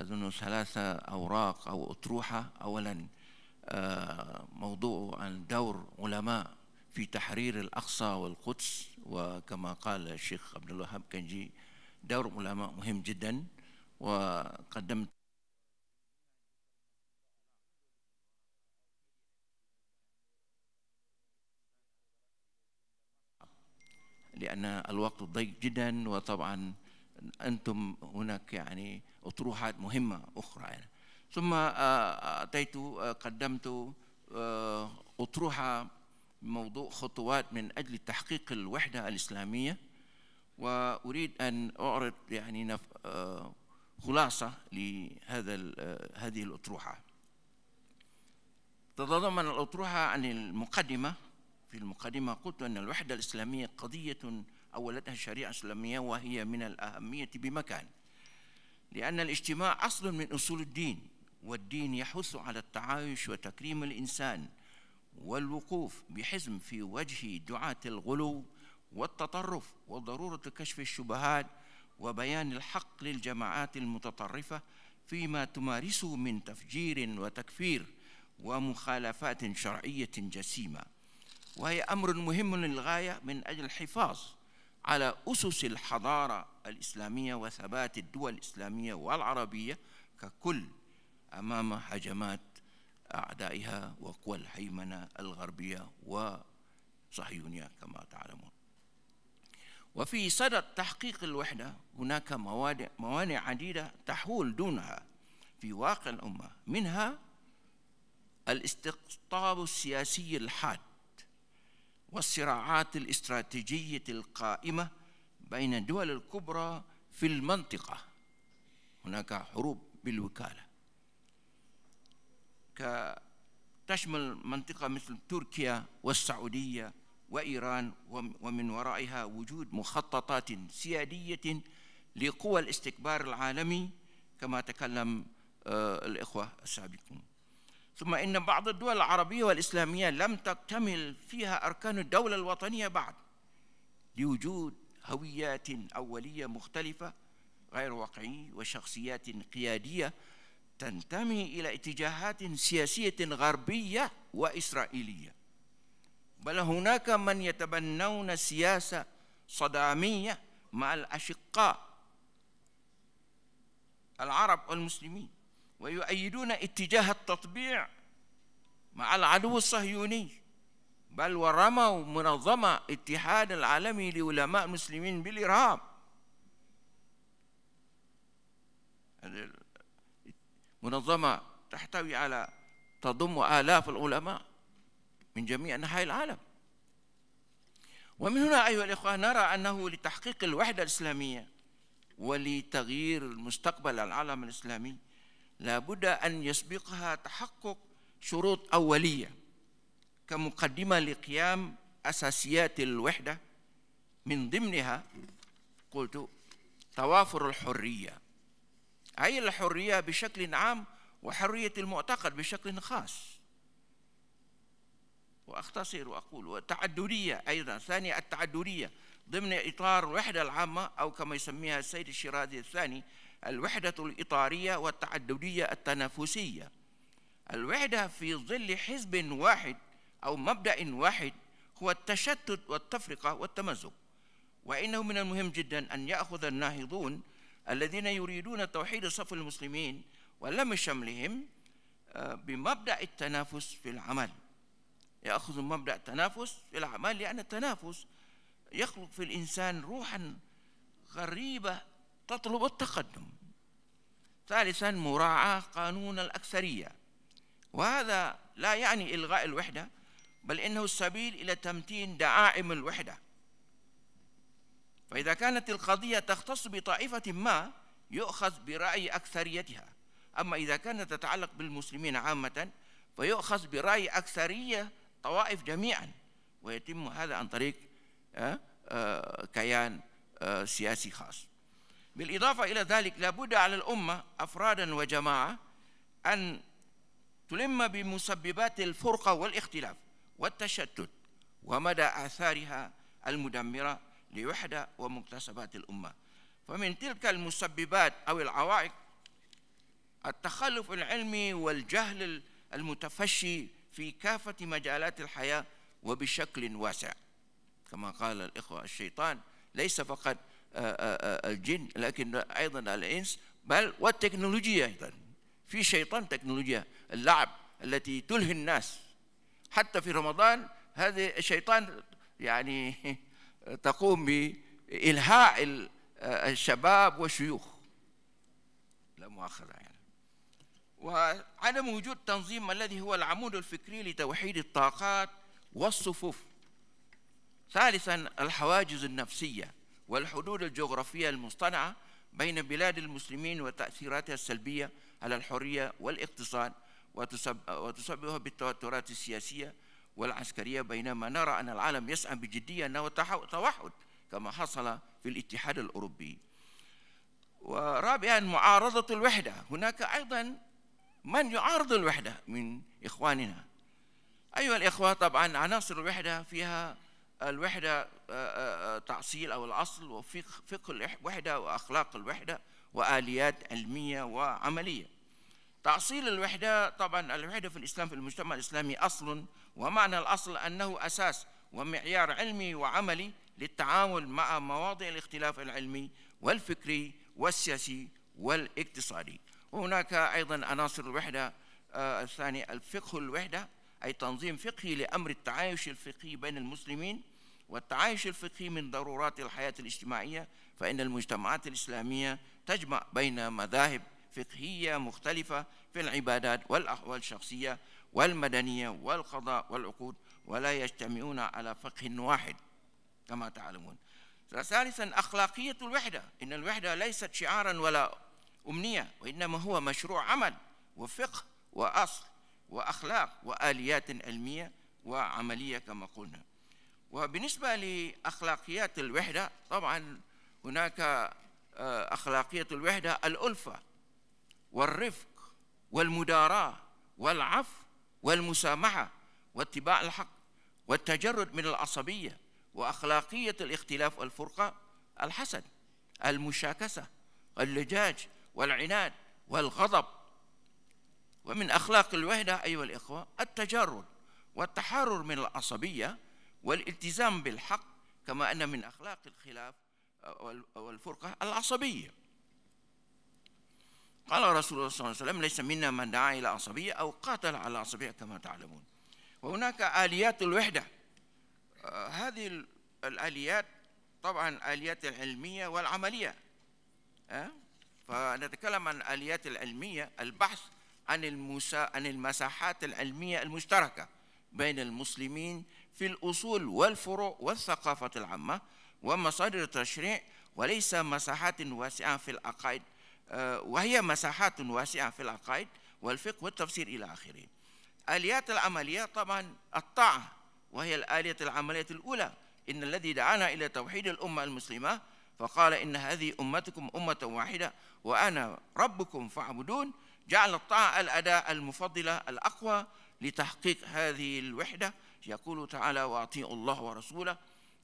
أظن ثلاثة أوراق أو أطروحة أولا آه، موضوع عن دور علماء في تحرير الأقصى والقدس وكما قال الشيخ عبد الوهاب كنجي دور علماء مهم جدا وقدمت لأن الوقت ضيق جدا وطبعا انتم هناك يعني اطروحات مهمه اخرى يعني. ثم آه، آه، اتيت آه، قدمت اطروحه موضوع خطوات من اجل تحقيق الوحده الاسلاميه واريد ان اعرض يعني خلاصه لهذا هذه الاطروحه. تتضمن الاطروحه عن المقدمه في المقدمه قلت ان الوحده الاسلاميه قضيه أولتها الشريعة الإسلامية وهي من الأهمية بمكان لأن الاجتماع أصل من أصول الدين والدين يحث على التعايش وتكريم الإنسان والوقوف بحزم في وجه دعاة الغلو والتطرف وضرورة كشف الشبهات وبيان الحق للجماعات المتطرفة فيما تمارسه من تفجير وتكفير ومخالفات شرعية جسيمة وهي أمر مهم للغاية من أجل الحفاظ على أسس الحضارة الإسلامية وثبات الدول الإسلامية والعربية ككل أمام هجمات أعدائها وقوى الهيمنة الغربية وصهيونية كما تعلمون وفي صدد تحقيق الوحدة هناك موانع عديدة تحول دونها في واقع الأمة منها الاستقطاب السياسي الحاد والصراعات الاستراتيجية القائمة بين الدول الكبرى في المنطقة هناك حروب بالوكالة تشمل منطقة مثل تركيا والسعودية وإيران ومن ورائها وجود مخططات سيادية لقوى الاستكبار العالمي كما تكلم آه، الإخوة السابقون ثم إن بعض الدول العربية والإسلامية لم تكتمل فيها أركان الدولة الوطنية بعد لوجود هويات أولية مختلفة غير واقعية وشخصيات قيادية تنتمي إلى اتجاهات سياسية غربية وإسرائيلية بل هناك من يتبنون سياسة صدامية مع الأشقاء العرب والمسلمين ويؤيدون اتجاه التطبيع مع العدو الصهيوني بل ورموا منظمة اتحاد العالمي لعلماء المسلمين بالإرهاب منظمة تحتوي على تضم آلاف العلماء من جميع أنحاء العالم ومن هنا أيها الإخوة نرى أنه لتحقيق الوحدة الإسلامية ولتغيير مستقبل العالم الإسلامي لابد أن يسبقها تحقق شروط أولية كمقدمة لقيام أساسيات الوحدة من ضمنها قلت توافر الحرية أي الحرية بشكل عام وحرية المعتقد بشكل خاص وأختصر وأقول والتعددية أيضا ثانية التعددية ضمن إطار الوحدة العامة أو كما يسميها السيد الشيرازي الثاني الوحدة الإطارية والتعددية التنافسية الوحدة في ظل حزب واحد أو مبدأ واحد هو التشتت والتفرقة والتمزق وإنه من المهم جدا أن يأخذ الناهضون الذين يريدون توحيد صف المسلمين ولم شملهم آه، بمبدأ التنافس في العمل يأخذ مبدأ التنافس في العمل لأن التنافس يخلق في الإنسان روحا غريبة تطلب التقدم ثالثا مراعاة قانون الأكثرية وهذا لا يعني إلغاء الوحدة بل إنه السبيل إلى تمتين دعائم الوحدة فإذا كانت القضية تختص بطائفة ما يؤخذ برأي أكثريتها أما إذا كانت تتعلق بالمسلمين عامة فيؤخذ برأي أكثرية طوائف جميعا ويتم هذا عن طريق آه، آه، كيان آه، سياسي خاص بالإضافة إلى ذلك لابد على الأمة أفرادا وجماعة أن تلم بمسببات الفرقة والاختلاف والتشتت ومدى آثارها المدمرة لوحدة ومكتسبات الأمة فمن تلك المسببات أو العوائق التخلف العلمي والجهل المتفشي في كافة مجالات الحياة وبشكل واسع كما قال الإخوة الشيطان ليس فقط آه، آه، آه، الجن لكن أيضا الإنس بل والتكنولوجيا أيضا في شيطان تكنولوجيا اللعب التي تلهي الناس حتى في رمضان هذه الشيطان يعني تقوم بإلهاء الشباب والشيوخ لا مؤاخذة يعني وعدم وجود تنظيم الذي هو العمود الفكري لتوحيد الطاقات والصفوف ثالثا الحواجز النفسية والحدود الجغرافية المصطنعة بين بلاد المسلمين وتأثيراتها السلبية على الحرية والاقتصاد وتسببها بالتوترات السياسية والعسكرية بينما نرى أن العالم يسعى بجدية أنه توحد كما حصل في الاتحاد الأوروبي ورابعا معارضة الوحدة هناك أيضا من يعارض الوحدة من إخواننا أيها الإخوة طبعا عناصر الوحدة فيها الوحدة آه، آه، آه، تأصيل أو الأصل وفقه الوحدة وأخلاق الوحدة وآليات علمية وعملية تأصيل الوحدة طبعا الوحدة في الإسلام في المجتمع الإسلامي أصل ومعنى الأصل أنه أساس ومعيار علمي وعملي للتعامل مع مواضع الاختلاف العلمي والفكري والسياسي والاقتصادي وهناك أيضا عناصر الوحدة الثاني الفقه الوحدة أي تنظيم فقهي لأمر التعايش الفقهي بين المسلمين والتعايش الفقهي من ضرورات الحياة الاجتماعية فإن المجتمعات الإسلامية تجمع بين مذاهب فقهية مختلفة في العبادات والأحوال الشخصية والمدنية والقضاء والعقود ولا يجتمعون على فقه واحد كما تعلمون ثالثا أخلاقية الوحدة إن الوحدة ليست شعارا ولا أمنية وإنما هو مشروع عمل وفقه وأصل وأخلاق وآليات علمية وعملية كما قلنا وبالنسبة لأخلاقيات الوحدة طبعا هناك آه، أخلاقية الوحدة الألفة والرفق والمداراة والعفو والمسامحة واتباع الحق والتجرد من العصبية وأخلاقية الاختلاف والفرقة الحسد المشاكسة اللجاج والعناد والغضب ومن أخلاق الوحدة أيها الإخوة التجرد والتحرر من العصبية والالتزام بالحق كما أن من أخلاق الخلاف آه، والفرقة العصبية قال رسول الله صلى الله عليه وسلم ليس منا من دعا إلى عصبية أو قاتل على عصبية كما تعلمون وهناك آليات الوحدة آه، هذه الآليات طبعا آليات العلمية والعملية آه، فنتكلم عن الآليات العلمية البحث عن المسا... عن المساحات العلمية المشتركة بين المسلمين في الأصول والفروع والثقافة العامة ومصادر التشريع وليس مساحات واسعة في العقائد آه، وهي مساحات واسعة في العقائد والفقه والتفسير إلى آخره آليات العملية طبعا الطاعة وهي الآلية العملية الأولى إن الذي دعانا إلى توحيد الأمة المسلمة فقال إن هذه أمتكم أمة واحدة وأنا ربكم فاعبدون جعل الطاعة الأداة المفضلة الأقوى لتحقيق هذه الوحدة يقول تعالى وأطيعوا الله ورسوله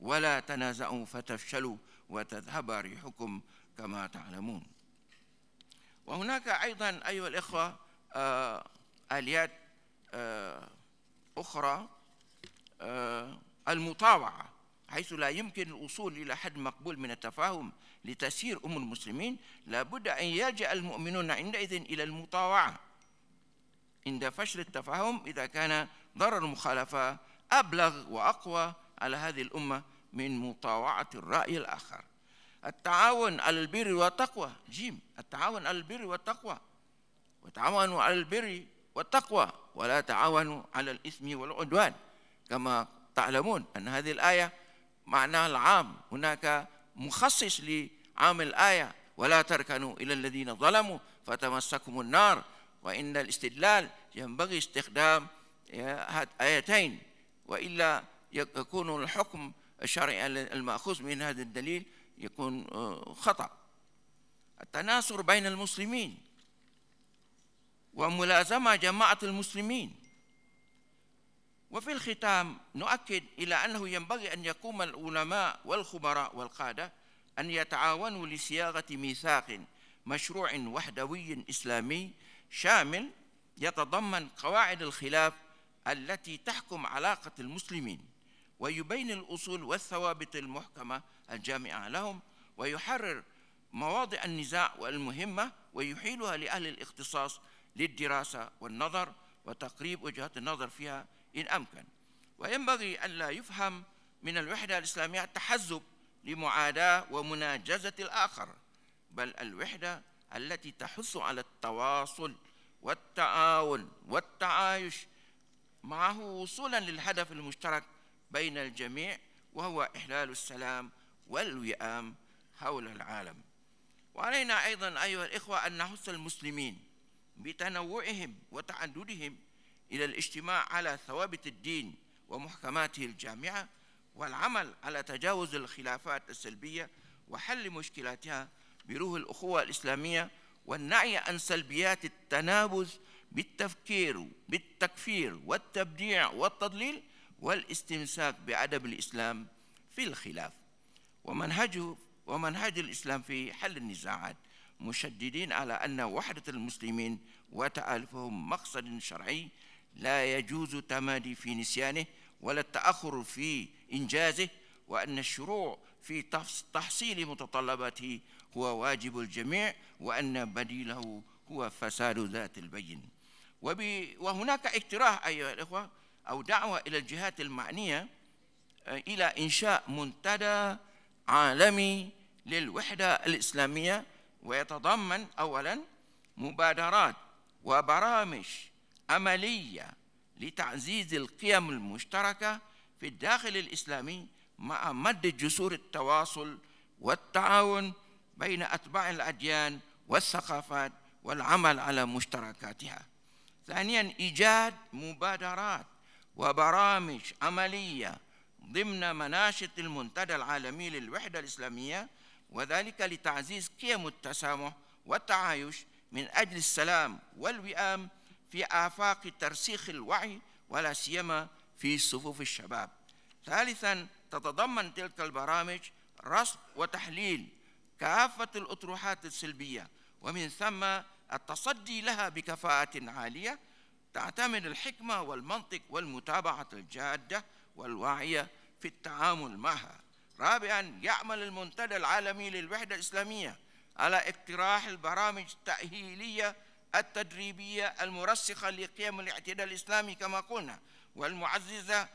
ولا تنازعوا فتفشلوا وتذهب ريحكم كما تعلمون وهناك أيضا أيها الإخوة آه، آليات آه، أخرى آه، المطاوعة حيث لا يمكن الوصول إلى حد مقبول من التفاهم لتسيير أم المسلمين لابد أن يلجأ المؤمنون عندئذ إلى المطاوعة عند فشل التفاهم إذا كان ضرر المخالفة أبلغ وأقوى على هذه الأمة من مطاوعة الرأي الآخر التعاون على البر والتقوى جيم التعاون على البر والتقوى وتعاونوا على البر والتقوى ولا تعاونوا على الإثم والعدوان كما تعلمون أن هذه الآية معناه العام هناك مخصص لعام الآية ولا تركنوا إلى الذين ظلموا فتمسكم النار وإن الاستدلال ينبغي استخدام آه، آيتين وإلا يكون الحكم الشرعي المأخوذ من هذا الدليل يكون آه، خطأ التناصر بين المسلمين وملازمة جماعة المسلمين وفي الختام نؤكد إلى أنه ينبغي أن يقوم العلماء والخبراء والقادة أن يتعاونوا لصياغة ميثاق مشروع وحدوي إسلامي شامل يتضمن قواعد الخلاف التي تحكم علاقة المسلمين ويبين الأصول والثوابت المحكمة الجامعة لهم ويحرر مواضع النزاع والمهمة ويحيلها لأهل الاختصاص للدراسة والنظر وتقريب وجهات النظر فيها إن أمكن وينبغي أن لا يفهم من الوحدة الإسلامية التحزب لمعاداة ومناجزة الآخر بل الوحدة التي تحث على التواصل والتعاون والتعايش معه وصولا للهدف المشترك بين الجميع وهو إحلال السلام والوئام حول العالم وعلينا أيضا أيها الإخوة أن نحث المسلمين بتنوعهم وتعددهم إلى الاجتماع على ثوابت الدين ومحكماته الجامعة والعمل على تجاوز الخلافات السلبية وحل مشكلاتها بروح الأخوة الإسلامية والنعي عن سلبيات التنابز بالتفكير بالتكفير والتبديع والتضليل والاستمساك بأدب الإسلام في الخلاف ومنهجه ومنهج الإسلام في حل النزاعات مشددين على أن وحدة المسلمين وتآلفهم مقصد شرعي لا يجوز تمادي في نسيانه ولا التأخر في إنجازه وأن الشروع في تحصيل متطلباته هو واجب الجميع وأن بديله هو فساد ذات البين وهناك اقتراح أيها الإخوة أو دعوة إلى الجهات المعنية آه، إلى إنشاء منتدى عالمي للوحدة الإسلامية ويتضمن أولا مبادرات وبرامج عملية لتعزيز القيم المشتركة في الداخل الإسلامي مع مد جسور التواصل والتعاون بين أتباع الأديان والثقافات والعمل على مشتركاتها ثانيا إيجاد مبادرات وبرامج عملية ضمن مناشط المنتدى العالمي للوحدة الإسلامية وذلك لتعزيز قيم التسامح والتعايش من أجل السلام والوئام في آفاق ترسيخ الوعي ولا سيما في صفوف الشباب ثالثا تتضمن تلك البرامج رصد وتحليل كافة الأطروحات السلبية ومن ثم التصدي لها بكفاءة عالية تعتمد الحكمة والمنطق والمتابعة الجادة والواعية في التعامل معها رابعا يعمل المنتدى العالمي للوحدة الإسلامية على اقتراح البرامج التأهيلية التدريبية المرسخة لقيم الاعتدال الإسلامي كما قلنا والمعززة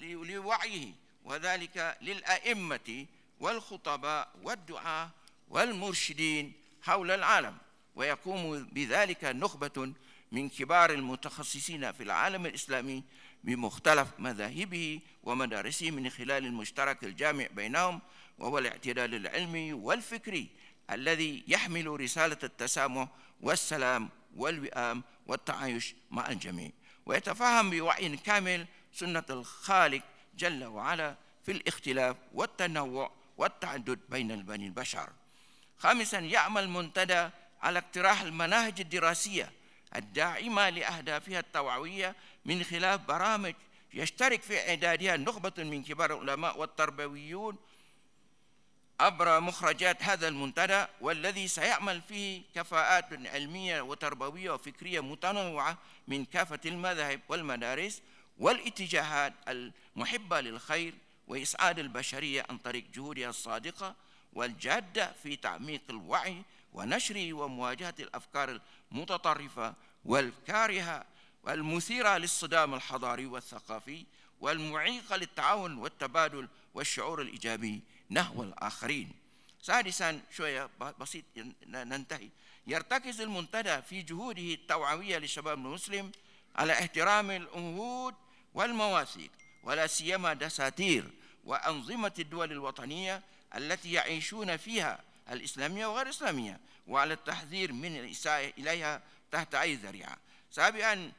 لوعيه وذلك للأئمة والخطباء والدعاة والمرشدين حول العالم ويقوم بذلك نخبة من كبار المتخصصين في العالم الإسلامي بمختلف مذاهبه ومدارسه من خلال المشترك الجامع بينهم وهو الاعتدال العلمي والفكري الذي يحمل رسالة التسامح والسلام والوئام والتعايش مع الجميع ويتفهم بوعي كامل سنة الخالق جل وعلا في الاختلاف والتنوع والتعدد بين البني البشر خامسا يعمل منتدى على اقتراح المناهج الدراسية الداعمة لأهدافها التوعوية من خلال برامج يشترك في إعدادها نخبة من كبار العلماء والتربويون عبر مخرجات هذا المنتدى والذي سيعمل فيه كفاءات علمية وتربوية وفكرية متنوعة من كافة المذاهب والمدارس والاتجاهات المحبة للخير وإسعاد البشرية عن طريق جهودها الصادقة والجادة في تعميق الوعي ونشره ومواجهة الأفكار المتطرفة والكارهة والمثيرة للصدام الحضاري والثقافي والمعيقة للتعاون والتبادل والشعور الإيجابي نحو الآخرين سادسا شوية بسيط ننتهي يرتكز المنتدى في جهوده التوعوية للشباب المسلم على احترام العهود والمواثيق ولا سيما دساتير وأنظمة الدول الوطنية التي يعيشون فيها الإسلامية وغير الإسلامية وعلى التحذير من الإساءة إليها تحت أي ذريعة سابعا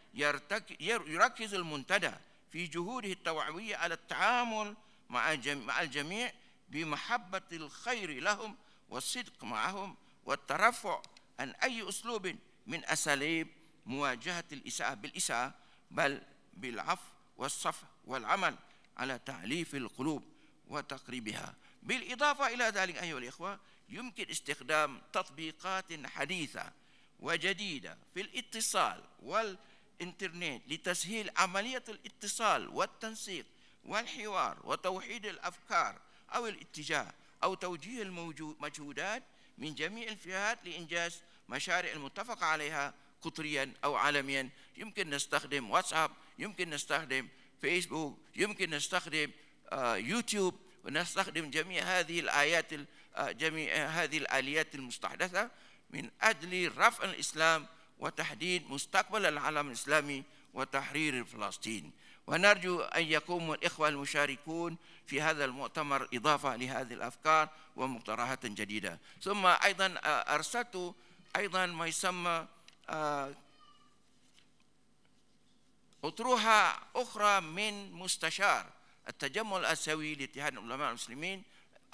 يركز المنتدى في جهوده التوعوية على التعامل مع الجميع بمحبة الخير لهم والصدق معهم والترفع عن أي أسلوب من أساليب مواجهة الإساءة بالإساءة بل بالعفو والصفح والعمل على تعليف القلوب وتقريبها بالإضافة إلى ذلك أيها الإخوة يمكن استخدام تطبيقات حديثة وجديدة في الاتصال والإنترنت لتسهيل عملية الاتصال والتنسيق والحوار وتوحيد الأفكار أو الاتجاه أو توجيه المجهودات من جميع الفئات لإنجاز مشاريع المتفق عليها قطريا أو عالميا يمكن نستخدم واتساب يمكن نستخدم فيسبوك يمكن نستخدم آه، يوتيوب ونستخدم جميع هذه الآيات آه، جميع هذه الآليات المستحدثة من أجل رفع الإسلام وتحديد مستقبل العالم الإسلامي وتحرير فلسطين ونرجو أن يقوم الإخوة المشاركون في هذا المؤتمر إضافة لهذه الأفكار ومقترحات جديدة ثم أيضا آه، أرسلت أيضا ما يسمى آه، أطروحة أخرى من مستشار التجمع الآسيوي لاتحاد العلماء المسلمين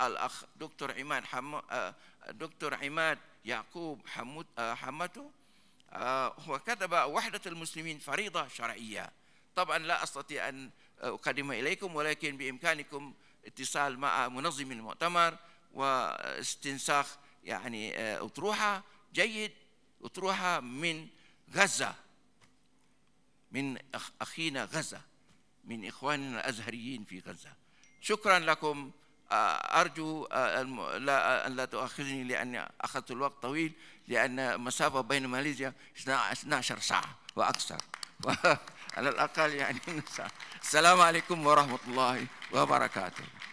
الأخ دكتور عماد حم... آه، دكتور عماد يعقوب حمد... حمتو وكتب وحدة المسلمين فريضة شرعية طبعا لا أستطيع أن أقدمها إليكم ولكن بإمكانكم اتصال مع منظم المؤتمر واستنساخ يعني آه، أطروحة جيد أطروحة من غزة من أخينا غزة من إخواننا الأزهريين في غزة شكرا لكم آه، أرجو آه، أن لا تؤاخذني لأني أخذت الوقت طويل لأن المسافه بين ماليزيا 12 ساعة وأكثر على الأقل يعني السلام عليكم ورحمة الله وبركاته